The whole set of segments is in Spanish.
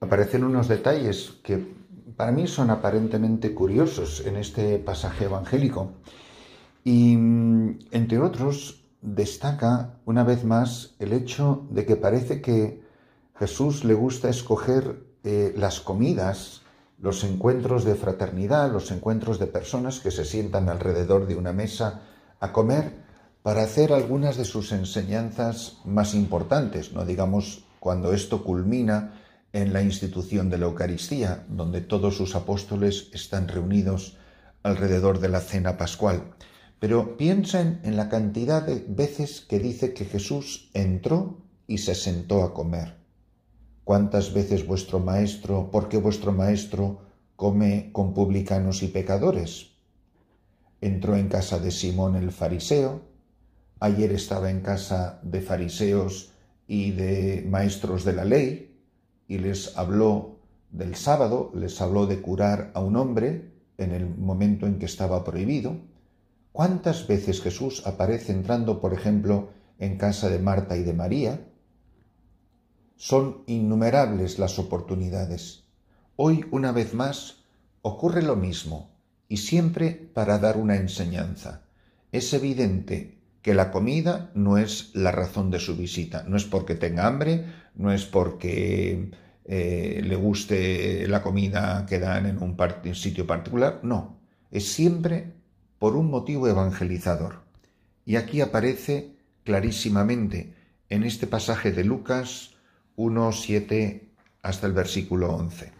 aparecen unos detalles que para mí son aparentemente curiosos en este pasaje evangélico. Y, mm, entre otros, destaca una vez más el hecho de que parece que Jesús le gusta escoger eh, las comidas, los encuentros de fraternidad, los encuentros de personas que se sientan alrededor de una mesa a comer para hacer algunas de sus enseñanzas más importantes, no digamos cuando esto culmina en la institución de la Eucaristía, donde todos sus apóstoles están reunidos alrededor de la cena pascual. Pero piensen en la cantidad de veces que dice que Jesús entró y se sentó a comer. ¿Cuántas veces vuestro maestro, porque vuestro maestro come con publicanos y pecadores? Entró en casa de Simón el fariseo, ayer estaba en casa de fariseos y de maestros de la ley, y les habló del sábado, les habló de curar a un hombre en el momento en que estaba prohibido. ¿Cuántas veces Jesús aparece entrando, por ejemplo, en casa de Marta y de María? Son innumerables las oportunidades. Hoy, una vez más, ocurre lo mismo, y siempre para dar una enseñanza. Es evidente que la comida no es la razón de su visita, no es porque tenga hambre, no es porque eh, le guste la comida que dan en un, sitio particular, no, es siempre por un motivo evangelizador. Y aquí aparece clarísimamente en este pasaje de Lucas 1, 7 hasta el versículo 11,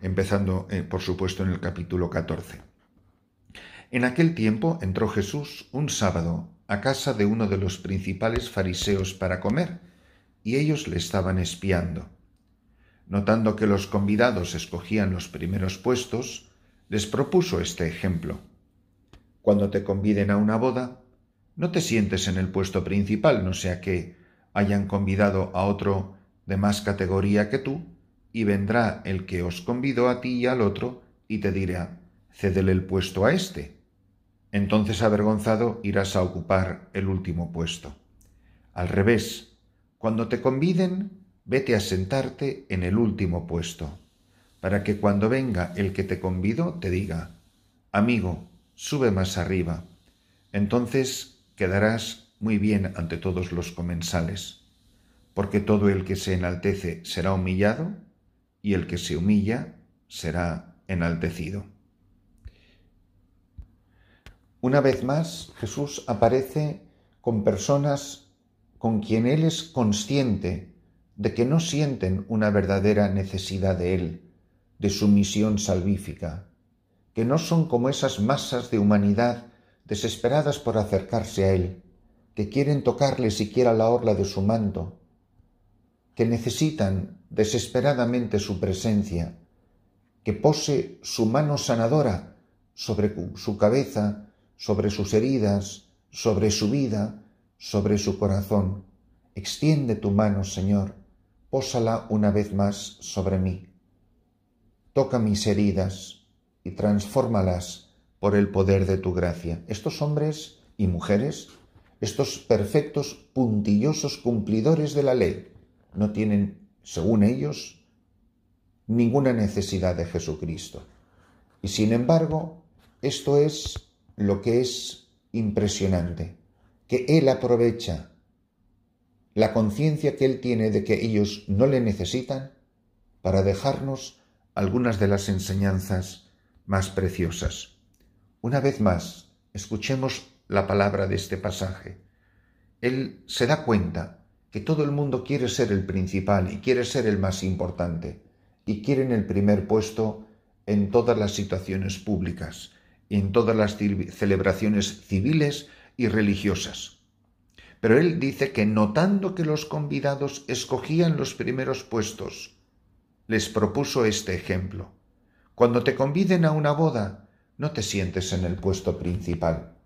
empezando eh, por supuesto en el capítulo 14. En aquel tiempo entró Jesús un sábado a casa de uno de los principales fariseos para comer, y ellos le estaban espiando. Notando que los convidados escogían los primeros puestos, les propuso este ejemplo. Cuando te conviden a una boda, no te sientes en el puesto principal, no sea que hayan convidado a otro de más categoría que tú, y vendrá el que os convidó a ti y al otro, y te dirá, cédele el puesto a éste entonces avergonzado irás a ocupar el último puesto. Al revés, cuando te conviden, vete a sentarte en el último puesto, para que cuando venga el que te convido te diga, amigo, sube más arriba. Entonces quedarás muy bien ante todos los comensales, porque todo el que se enaltece será humillado, y el que se humilla será enaltecido. Una vez más, Jesús aparece con personas con quien Él es consciente de que no sienten una verdadera necesidad de Él, de su misión salvífica, que no son como esas masas de humanidad desesperadas por acercarse a Él, que quieren tocarle siquiera la orla de su manto, que necesitan desesperadamente su presencia, que pose su mano sanadora sobre su cabeza sobre sus heridas, sobre su vida, sobre su corazón. Extiende tu mano, Señor, pósala una vez más sobre mí. Toca mis heridas y transfórmalas por el poder de tu gracia. Estos hombres y mujeres, estos perfectos, puntillosos cumplidores de la ley, no tienen, según ellos, ninguna necesidad de Jesucristo. Y sin embargo, esto es lo que es impresionante, que él aprovecha la conciencia que él tiene de que ellos no le necesitan para dejarnos algunas de las enseñanzas más preciosas. Una vez más, escuchemos la palabra de este pasaje. Él se da cuenta que todo el mundo quiere ser el principal y quiere ser el más importante y quieren el primer puesto en todas las situaciones públicas en todas las celebraciones civiles y religiosas. Pero él dice que notando que los convidados escogían los primeros puestos, les propuso este ejemplo. Cuando te conviden a una boda, no te sientes en el puesto principal.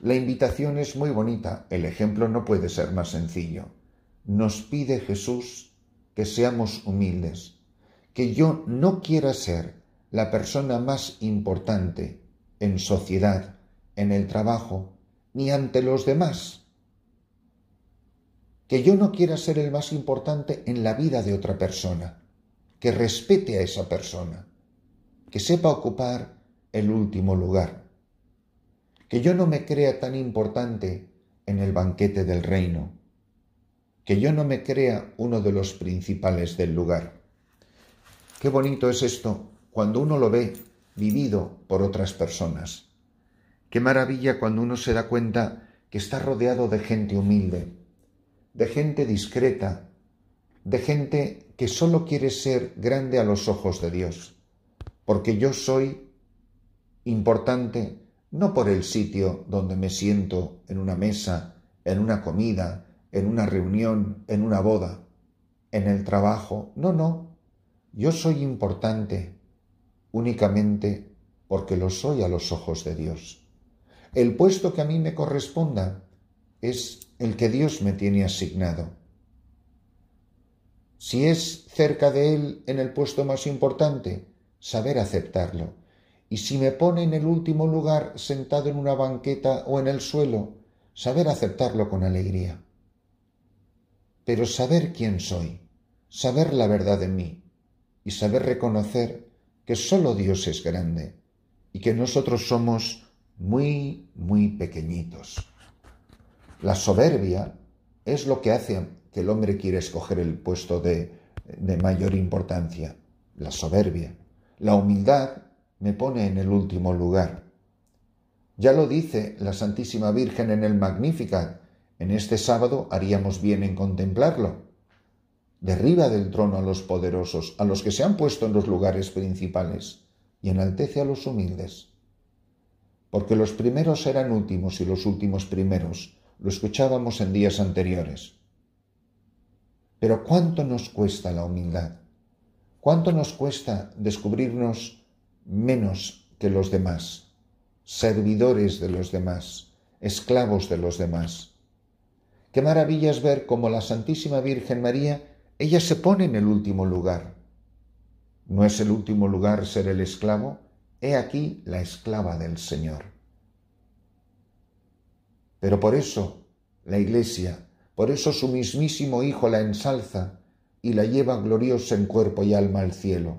La invitación es muy bonita, el ejemplo no puede ser más sencillo. Nos pide Jesús que seamos humildes, que yo no quiera ser la persona más importante en sociedad, en el trabajo, ni ante los demás. Que yo no quiera ser el más importante en la vida de otra persona, que respete a esa persona, que sepa ocupar el último lugar, que yo no me crea tan importante en el banquete del reino, que yo no me crea uno de los principales del lugar. Qué bonito es esto cuando uno lo ve vivido por otras personas. Qué maravilla cuando uno se da cuenta que está rodeado de gente humilde, de gente discreta, de gente que sólo quiere ser grande a los ojos de Dios, porque yo soy importante no por el sitio donde me siento en una mesa, en una comida, en una reunión, en una boda, en el trabajo, no, no, yo soy importante únicamente porque lo soy a los ojos de Dios. El puesto que a mí me corresponda es el que Dios me tiene asignado. Si es cerca de Él en el puesto más importante, saber aceptarlo. Y si me pone en el último lugar sentado en una banqueta o en el suelo, saber aceptarlo con alegría. Pero saber quién soy, saber la verdad de mí y saber reconocer que solo Dios es grande y que nosotros somos muy, muy pequeñitos. La soberbia es lo que hace que el hombre quiera escoger el puesto de, de mayor importancia, la soberbia. La humildad me pone en el último lugar. Ya lo dice la Santísima Virgen en el Magnificat. En este sábado haríamos bien en contemplarlo derriba del trono a los poderosos, a los que se han puesto en los lugares principales, y enaltece a los humildes. Porque los primeros eran últimos y los últimos primeros, lo escuchábamos en días anteriores. Pero ¿cuánto nos cuesta la humildad? ¿Cuánto nos cuesta descubrirnos menos que los demás, servidores de los demás, esclavos de los demás? Qué maravilla es ver cómo la Santísima Virgen María ella se pone en el último lugar. ¿No es el último lugar ser el esclavo? He aquí la esclava del Señor. Pero por eso la Iglesia, por eso su mismísimo Hijo la ensalza y la lleva gloriosa en cuerpo y alma al cielo.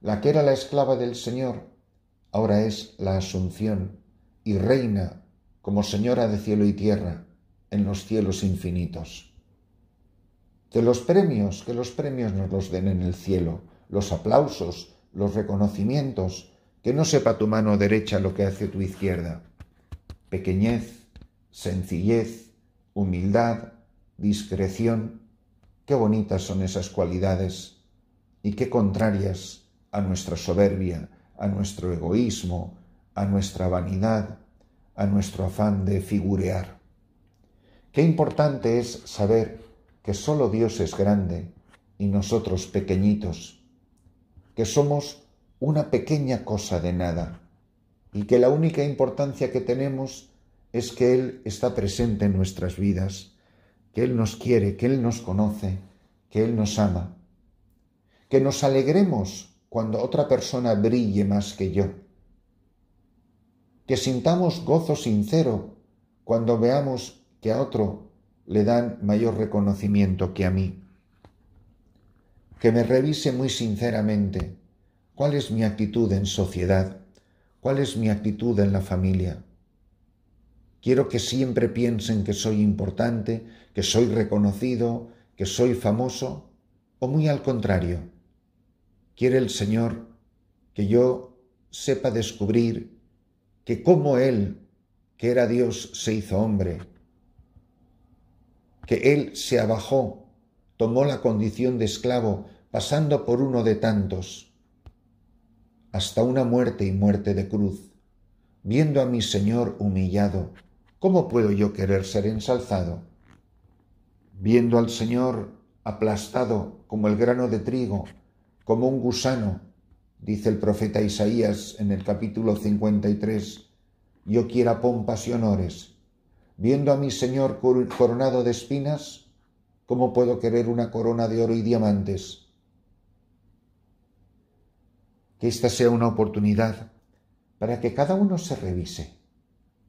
La que era la esclava del Señor, ahora es la Asunción y reina como Señora de cielo y tierra en los cielos infinitos de los premios, que los premios nos los den en el cielo, los aplausos, los reconocimientos, que no sepa tu mano derecha lo que hace tu izquierda. Pequeñez, sencillez, humildad, discreción, qué bonitas son esas cualidades y qué contrarias a nuestra soberbia, a nuestro egoísmo, a nuestra vanidad, a nuestro afán de figurear. Qué importante es saber que solo Dios es grande y nosotros pequeñitos, que somos una pequeña cosa de nada y que la única importancia que tenemos es que Él está presente en nuestras vidas, que Él nos quiere, que Él nos conoce, que Él nos ama, que nos alegremos cuando otra persona brille más que yo, que sintamos gozo sincero cuando veamos que a otro le dan mayor reconocimiento que a mí. Que me revise muy sinceramente cuál es mi actitud en sociedad, cuál es mi actitud en la familia. Quiero que siempre piensen que soy importante, que soy reconocido, que soy famoso, o muy al contrario. Quiere el Señor que yo sepa descubrir que como Él, que era Dios, se hizo hombre que él se abajó, tomó la condición de esclavo, pasando por uno de tantos, hasta una muerte y muerte de cruz. Viendo a mi Señor humillado, ¿cómo puedo yo querer ser ensalzado? Viendo al Señor aplastado como el grano de trigo, como un gusano, dice el profeta Isaías en el capítulo 53, yo quiera pompas y honores, viendo a mi Señor coronado de espinas, ¿cómo puedo querer una corona de oro y diamantes? Que esta sea una oportunidad para que cada uno se revise,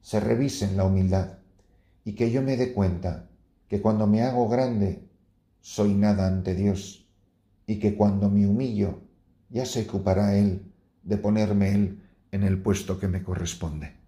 se revise en la humildad y que yo me dé cuenta que cuando me hago grande soy nada ante Dios y que cuando me humillo ya se ocupará Él de ponerme Él en el puesto que me corresponde.